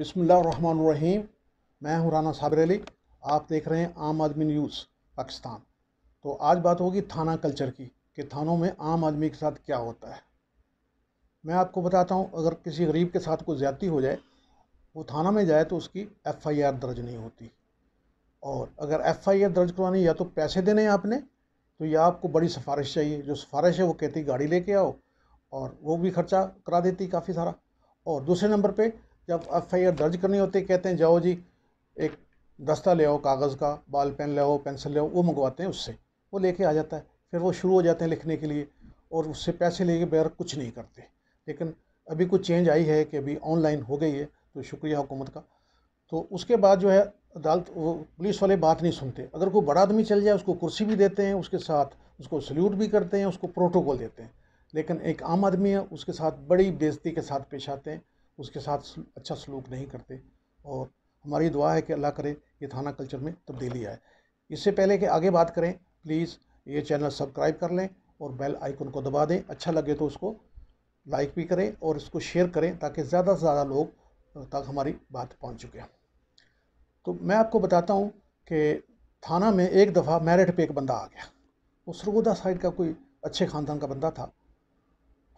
बिसमीम मैं हूं राना साबिर अली आप देख रहे हैं आम आदमी न्यूज़ पाकिस्तान तो आज बात होगी थाना कल्चर की कि थानों में आम आदमी के साथ क्या होता है मैं आपको बताता हूं अगर किसी गरीब के साथ कोई ज़्यादती हो जाए वो थाना में जाए तो उसकी एफआईआर दर्ज नहीं होती और अगर एफआईआर दर्ज करवानी या तो पैसे देने हैं आपने तो या आपको बड़ी सिफारिश चाहिए जो सिफारिश है वो कहती गाड़ी लेके आओ और वो भी खर्चा करा देती काफ़ी सारा और दूसरे नंबर पर जब एफ आई आर दर्ज करनी होती कहते हैं जाओ जी एक दस्ता ले आओ कागज़ का बाल पेन ले आओ पेंसिल ले आओ वो मंगवाते हैं उससे वो लेके आ जाता है फिर वो शुरू हो जाते हैं लिखने के लिए और उससे पैसे लेके बगैर कुछ नहीं करते लेकिन अभी कुछ चेंज आई है कि अभी ऑनलाइन हो गई है तो शुक्रिया हुकूमत का तो उसके बाद जो है अदालत वो पुलिस वाले बात नहीं सुनते अगर कोई बड़ा आदमी चल जाए उसको कुर्सी भी देते हैं उसके साथ उसको सल्यूट भी करते हैं उसको प्रोटोकॉल देते हैं लेकिन एक आम आदमी है उसके साथ बड़ी बेजती के साथ पेश आते हैं उसके साथ अच्छा सलूक नहीं करते और हमारी दुआ है कि अल्लाह करे ये थाना कल्चर में तब्दीली आए इससे पहले कि आगे बात करें प्लीज़ ये चैनल सब्सक्राइब कर लें और बेल आइकन को दबा दें अच्छा लगे तो उसको लाइक भी करें और इसको शेयर करें ताकि ज़्यादा से ज़्यादा लोग तक हमारी बात पहुँच चुके तो मैं आपको बताता हूँ कि थाना में एक दफ़ा मेरिट पे एक बंदा आ गया वो सरगोदा साइड का कोई अच्छे ख़ानदान का बंदा था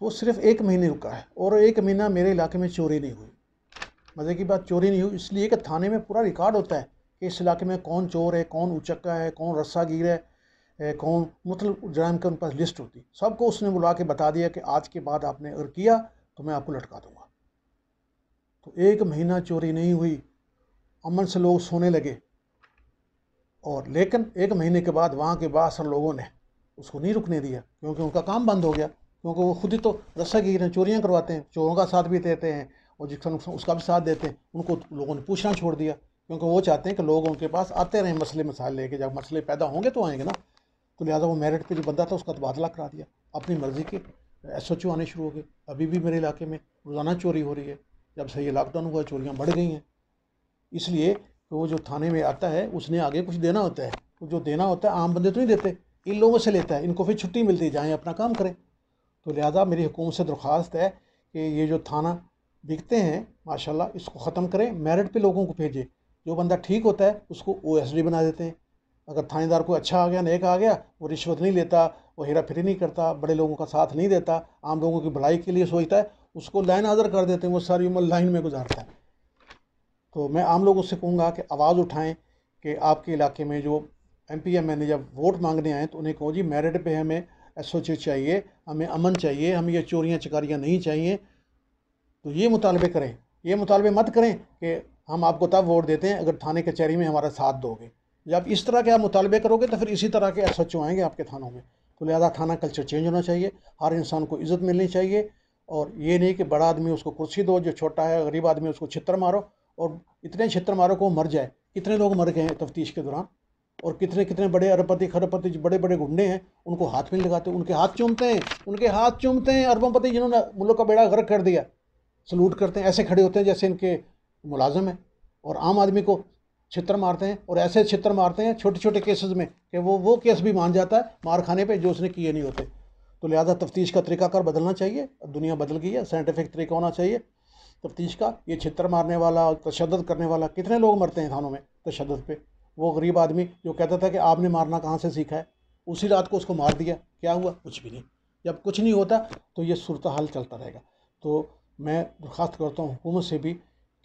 वो सिर्फ एक महीने रुका है और एक महीना मेरे इलाके में चोरी नहीं हुई मज़े की बात चोरी नहीं हुई इसलिए कि थाने में पूरा रिकॉर्ड होता है कि इस इलाके में कौन चोर है कौन उचक्का है कौन रस्सा गिर है कौन मतलब जराम के उन पास लिस्ट होती सबको उसने बुला के बता दिया कि आज के बाद आपने अगर किया तो मैं आपको लटका दूंगा तो एक महीना चोरी नहीं हुई अमन से लोग सोने लगे और लेकिन एक महीने के बाद वहाँ के बासर लोगों ने उसको नहीं रुकने दिया क्योंकि उनका काम बंद हो गया क्योंकि वो खुद ही तो रस्सागीर हैं चोरियाँ करवाते हैं चोरों का साथ भी देते हैं और जिसका नुकसान उसका भी साथ देते हैं उनको लोगों ने पूछना छोड़ दिया क्योंकि वो चाहते हैं कि लोग उनके पास आते रहें मसले मसाल लेके जब मसले पैदा होंगे तो आएंगे ना तो लिहाजा वो मेरिट पे जो बंदा था उसका तबादला करा दिया अपनी मर्ज़ी के एस एच ओ आने शुरू हो गए अभी भी मेरे इलाके में रोज़ाना चोरी हो रही है जब सही लॉकडाउन हुआ चोरियाँ बढ़ गई हैं इसलिए तो वो जो थाने में आता है उसने आगे कुछ देना होता है तो जो देना होता है आम बंदे तो नहीं देते इन लोगों से लेता है इनको फिर छुट्टी मिलती है जाएँ अपना काम करें तो लिहाजा मेरी हुकूमत से दरख्वास्त है कि ये जो थाना बिकते हैं माशाल्लाह इसको ख़त्म करें मेरिट पे लोगों को भेजें जो बंदा ठीक होता है उसको ओ एस डी बना देते हैं अगर थानेदार कोई अच्छा आ गया नेक आ गया वो रिश्वत नहीं लेता वो हेरा फेरी नहीं करता बड़े लोगों का साथ नहीं देता आम लोगों की भलाई के लिए सोचता है उसको लाइन हाजिर कर देते हैं वो सारी उम्र लाइन में गुजारता है तो मैं आम लोगों से कहूँगा कि आवाज़ उठाएँ कि आपके इलाके में जो एम पी एम एन जब वोट मांगने आएँ तो उन्हें कहो जी मेरिट पर हमें एसोचे चाहिए हमें अमन चाहिए हमें ये चोरियाँ चकारियाँ नहीं चाहिए तो ये मुतालबे करें ये मुतालबे मत करें कि हम आपको तब वोट देते हैं अगर थाने कचहरी में हमारा साथ दोगे जब इस तरह के आप मुतालबे करोगे तो फिर इसी तरह के एस एच आएंगे आपके थानों में तो लिहाजा थाना कल्चर चेंज होना चाहिए हर इंसान को इज़्ज़त मिलनी चाहिए और ये नहीं कि बड़ा आदमी उसको कुर्सी दो जो छोटा है गरीब आदमी उसको छित्र मारो और इतने छित्र मारो को मर जाए कितने लोग मर गए हैं तफ्तीश के दौरान और कितने कितने बड़े अरबपति खरबपति बड़े बड़े गुंडे हैं उनको हाथ में लगाते उनके हाथ चूमते हैं उनके हाथ चूमते हैं अरबोंपति जिन्होंने मुल्क का बेड़ा गर्क कर दिया सलूट करते हैं ऐसे खड़े होते हैं जैसे इनके मुलाजम हैं और आम आदमी को छित्र मारते हैं और ऐसे छित्र मारते हैं छोटे छोटे केसेस में कि वो वो केस भी मान जाता है मार खाने पे जो उसने किए नहीं होते तो लिहाजा तफ्तीश का तरीकाकार बदलना चाहिए दुनिया बदल गई है साइंटिफिक तरीका होना चाहिए तफ्तीश का ये छित्र मारने वाला तशद करने वाला कितने लोग मरते हैं थानों में तशद पर वो गरीब आदमी जो कहता था कि आपने मारना कहाँ से सीखा है उसी रात को उसको मार दिया क्या हुआ कुछ भी नहीं जब कुछ नहीं होता तो ये सूरत हाल चलता रहेगा तो मैं दरख्वास्त करता हूँ हुकूमत से भी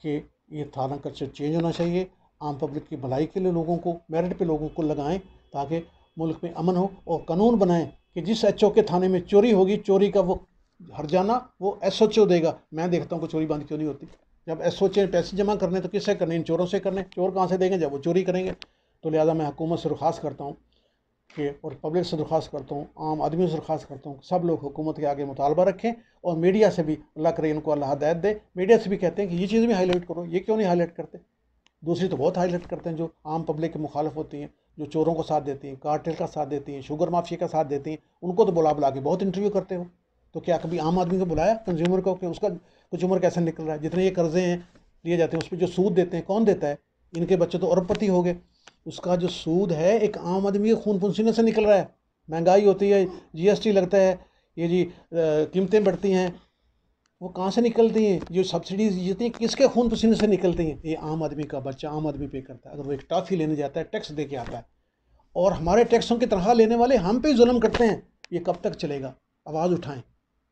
कि ये थाना कल्चर चेंज होना चाहिए आम पब्लिक की भलाई के लिए लोगों को मेरिट पे लोगों को लगाएं ताकि मुल्क में अमन हो और कानून बनाएं कि जिस एच के थाने में चोरी होगी चोरी का वो हर जाना वो एस देगा मैं देखता हूँ कि चोरी बंद क्यों नहीं होती जब एस ओ पैसे जमा करने तो किससे करने इन चोरों से करने चोर कहाँ से देंगे जब वो चोरी करेंगे तो लिहाजा मैं हुकूमत से दरख्वास्त करता हूँ कि और पब्लिक से दरख्वास्त करता हूँ आम आदमी से दरख्वास्त करता हूँ सब लोग हुकूमत के आगे मुतालबा रखें और मीडिया से भी अल्लाह करे इनको अल्लाह हदायत दे मीडिया से भी कहते हैं कि ये चीज़ भी हाईलाइट करो ये क्यों नहीं हाईलाइट करते दूसरी तो बहुत हाईलाइट करते हैं जो आम पब्लिक के मुखालफ होती हैं जो चोरों को साथ देती हैं कार्टेल का साथ देती हैं शुगर माफिया का साथ देती हैं उनको तो बुला बुला के बहुत इंटरव्यू करते हो तो क्या कभी आम आदमी को बुलाया कंज्यूमर को कि उसका कुछ उम्र कैसे निकल रहा है जितने ये कर्जे हैं लिए जाते हैं उस पर जो सूद देते हैं कौन देता है इनके बच्चे तो अरबपति हो गए उसका जो सूद है एक आम आदमी के खून पसीने से निकल रहा है महंगाई होती है जीएसटी लगता है ये जी कीमतें बढ़ती हैं वो कहाँ से निकलती हैं जो सब्सिडीज जितनी है किसके खून पसीने से निकलती हैं ये आम आदमी का बच्चा आम आदमी पे करता है अगर वो एक टाफी लेने जाता है टैक्स दे के आता है और हमारे टैक्सों की तनख्वाह लेने वाले हम पे जुल्म करते हैं ये कब तक चलेगा आवाज़ उठाएँ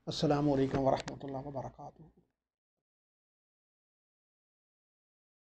असलकम वरहमल वर्का